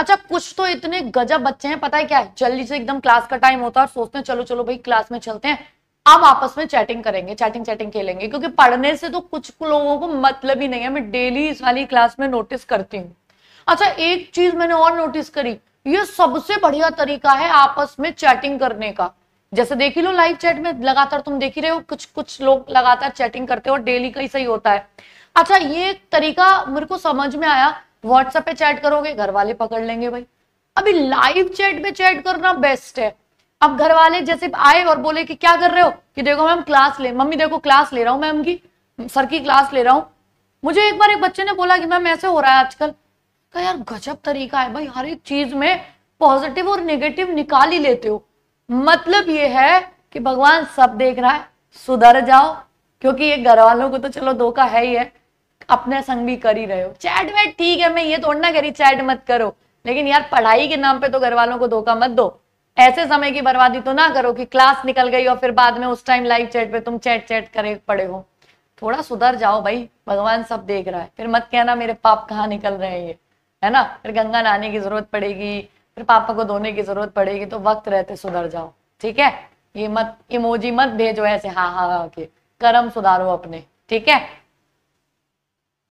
अच्छा कुछ तो इतने गजब बच्चे हैं पता है क्या है जल्दी से एकदम क्लास का टाइम होता है और सोचते हैं चलो चलो भाई क्लास में चलते हैं अब आपस में चैटिंग करेंगे चैटिंग चैटिंग खेलेंगे क्योंकि पढ़ने से तो कुछ लोगों को मतलब ही नहीं है मैं डेली इस वाली क्लास में नोटिस करती हूँ अच्छा एक चीज मैंने और नोटिस करी ये सबसे बढ़िया तरीका है आपस में चैटिंग करने का जैसे देख ही लो लाइव चैट में लगातार तुम देख ही रहे हो कुछ कुछ लोग लगातार चैटिंग करते हो डेली का ही सही होता है अच्छा ये तरीका मेरे को समझ में आया व्हाट्सएप पे चैट करोगे घर वाले पकड़ लेंगे भाई अभी लाइव चैट पे चैट करना बेस्ट है अब घर वाले जैसे आए और बोले कि क्या कर रहे हो कि देखो मैम क्लास ले मम्मी देखो क्लास ले रहा हूँ मैम की सर की क्लास ले रहा हूँ मुझे एक बार एक बच्चे ने बोला कि मैम ऐसे हो रहा है आजकल का यार गजब तरीका है भाई हर एक चीज में पॉजिटिव और निगेटिव निकाल ही लेते हो मतलब ये है कि भगवान सब देख रहा है सुधर जाओ क्योंकि ये घर वालों को तो चलो धोखा है ही है अपने संग भी कर ही रहे हो चैट वैट ठीक है मैं ये तोड़ ना करी चैट मत करो लेकिन यार पढ़ाई के नाम पे तो घर वालों को धोखा मत दो ऐसे समय की बर्बादी तो ना करो कि क्लास निकल गई और फिर बाद में उस टाइम लाइव चैट पे तुम चैट चैट करे पड़े हो थोड़ा सुधर जाओ भाई भगवान सब देख रहा है फिर मत कहना मेरे पाप कहाँ निकल रहे हैं ये है ना फिर गंगा नहाने की जरूरत पड़ेगी फिर पापा को धोने की जरूरत पड़ेगी तो वक्त रहते सुधर जाओ ठीक है ये मत इमोजी मत भेजो ऐसे हाँ हाँ के कर्म सुधारो अपने ठीक है